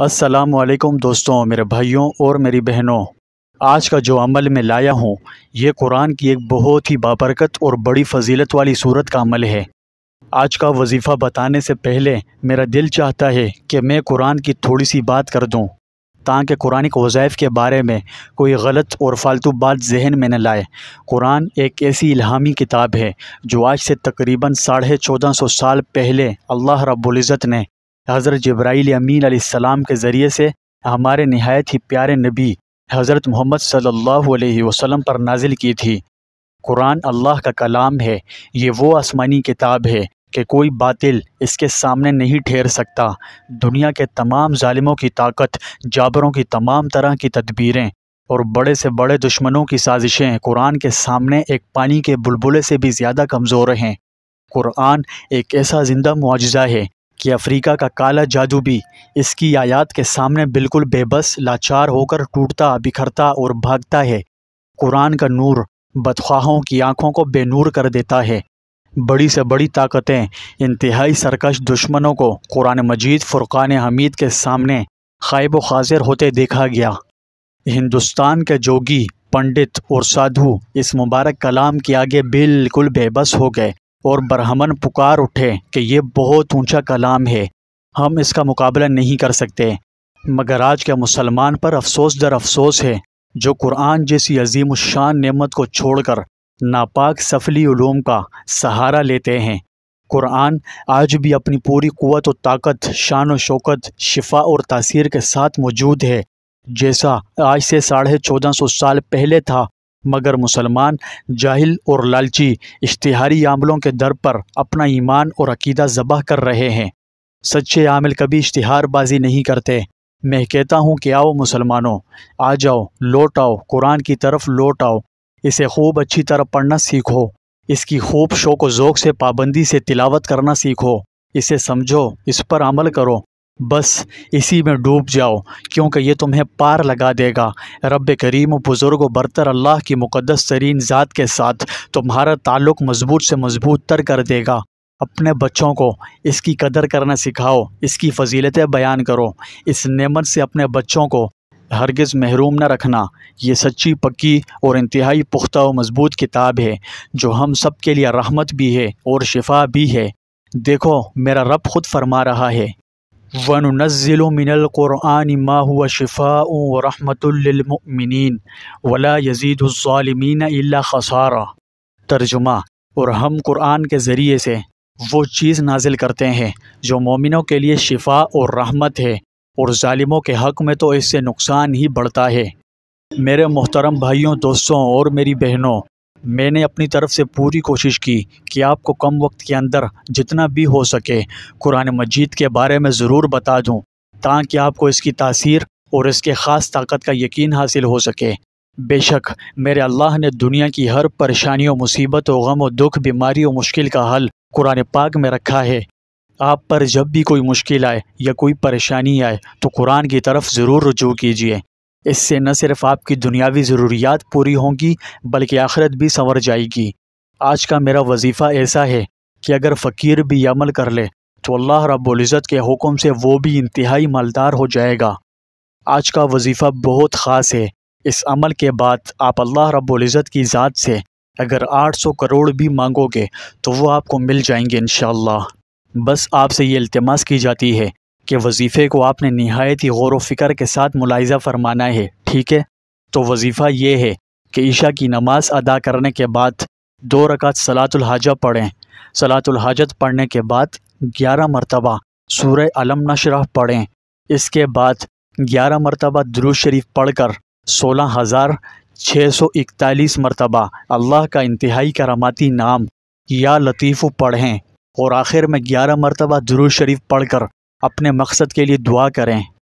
असलकुम दोस्तों मेरे भाइयों और मेरी बहनों आज का जो अमल मैं लाया हूँ ये कुरान की एक बहुत ही बाबरकत और बड़ी फजीलत वाली सूरत का अमल है आज का वजीफ़ा बताने से पहले मेरा दिल चाहता है कि मैं कुरान की थोड़ी सी बात कर दूँ ताकि कुरानिक वज़ाइफ़ के बारे में कोई गलत और फालतू बात जहन में न लाए कुरान एक ऐसी इल्हामी किताब है जो आज से तकरीबन साढ़े चौदह सौ साल पहले अल्लाह रब्ज़त ने हज़रत जब्राईल अमीन आसमाम के ज़रिए से हमारे नहायत ही प्यारे नबी हज़रत मोहम्मद सल्लल्लाहु अलैहि वसल्लम पर नाजिल की थी कुरान अल्लाह का कलाम है ये वो आसमानी किताब है कि कोई बातिल इसके सामने नहीं ठहर सकता दुनिया के तमाम ालिमों की ताकत जाबरों की तमाम तरह की तदबीरें और बड़े से बड़े दुश्मनों की साजिशें कुरान के सामने एक पानी के बुलबुले से भी ज़्यादा कमज़ोर हैं कुरान एक ऐसा ज़िंदा मुआजा है कि अफ्रीका का काला जादू भी इसकी आयात के सामने बिल्कुल बेबस लाचार होकर टूटता बिखरता और भागता है कुरान का नूर बदख्वाहों की आंखों को बेनूर कर देता है बड़ी से बड़ी ताकतें इंतहाई सरकश दुश्मनों को कुरान मजीद फ़ुरक़ान हमीद के सामने खायब हाजिर होते देखा गया हिंदुस्तान के जोगी पंडित और साधु इस मुबारक कलाम के आगे बिल्कुल बेबस हो गए और ब्राह्मण पुकार उठे कि ये बहुत ऊंचा कलाम है हम इसका मुकाबला नहीं कर सकते मगर आज के मुसलमान पर अफसोस दर अफसोस है जो कुरान जैसी अजीम शान नेमत को छोड़कर नापाक सफली ूम का सहारा लेते हैं कुरान आज भी अपनी पूरी क़वत और ताकत शान व शौकत शिफा और तासीर के साथ मौजूद है जैसा आज से साढ़े चौदह सौ साल पहले था मगर मुसलमान जाहिल और लालची इश्तहारी आमलों के दर पर अपना ईमान और अकीदा ज़बह कर रहे हैं सच्चे आमिल कभी इश्तहारबाजी नहीं करते मैं कहता हूँ कि आओ मुसलमानों आ जाओ लौट आओ कुरान की तरफ लौट आओ इसे खूब अच्छी तरह पढ़ना सीखो इसकी खूब शोक व ज़ोक से पाबंदी से तिलावत करना सीखो इसे समझो इस पर अमल करो बस इसी में डूब जाओ क्योंकि ये तुम्हें पार लगा देगा रब करीम बुज़ुर्ग बरतर अल्लाह की मुक़दस तरीन ज़ात के साथ तुम्हारा ताल्लुक़ मज़बूत से मज़बूत तर कर देगा अपने बच्चों को इसकी कदर करना सिखाओ इसकी फजीलतें बयान करो इस नेमत से अपने बच्चों को हरगिज़ महरूम न रखना ये सच्ची पक्की और इंतहाई पुख्ता व मज़बूत किताब है जो हम सब के लिए रहमत भी है और शिफा भी है देखो मेरा रब ख़ुद फरमा रहा है वन नज़िल मिनल क़ुरआन मा हुआ शिफ़ा रहमतमिन वला यजीदुलमिन खसारा तर्जुमा और हम कुरान के ज़रिए से वो चीज़ नाजिल करते हैं जो मोमिनों के लिए शिफा और रहमत है और ालिमों के हक़ में तो इससे नुकसान ही बढ़ता है मेरे मोहतरम भाइयों दोस्तों और मेरी बहनों मैंने अपनी तरफ से पूरी कोशिश की कि आपको कम वक्त के अंदर जितना भी हो सके कुरान मजीद के बारे में ज़रूर बता दूँ ताकि आपको इसकी तासीर और इसके ख़ास ताकत का यकीन हासिल हो सके बेशक मेरे अल्लाह ने दुनिया की हर परेशानी और मुसीबत और गम और दुख बीमारी और मुश्किल का हल कुरान पाक में रखा है आप पर जब भी कोई मुश्किल आए या कोई परेशानी आए तो कुरान की तरफ ज़रूर रजू कीजिए इससे न सिर्फ आपकी दुनियावी ज़रूरियात पूरी होंगी बल्कि आखिरत भी संवर जाएगी आज का मेरा वजीफ़ा ऐसा है कि अगर फ़कीर भी अमल कर ले तो अल्लाह रब्ज़त के हुक्म से वो भी इंतहाई मालदार हो जाएगा आज का वजीफ़ा बहुत ख़ास है इस अमल के बाद आप अल्लाह रब्ज़त की ज़ात से अगर 800 करोड़ भी मांगोगे तो वो आपको मिल जाएंगे इन बस आपसे ये अल्तमास की जाती है कि वजीफ़े को आपने नहायत ही गौर फ़िक्र के साथ मुलायजा फरमाना है ठीक है तो वजीफ़ा ये है कि ईशा की नमाज अदा करने के बाद दो रकात सलातुलहाजा पढ़ें सलातुलहाजत पढ़ने के बाद ग्यारह मरतबा सूर अलम नशरह पढ़ें इसके बाद ग्यारह मरतबा दरू शरीफ पढ़ कर सोलह हज़ार छः सौ इकतालीस मरतबा अल्लाह का इंतहाई करामाती नाम या लतीफ़ पढ़ें और आखिर में ग्यारह मरतबा दरू शरीफ पढ़ कर अपने मकसद के लिए दुआ करें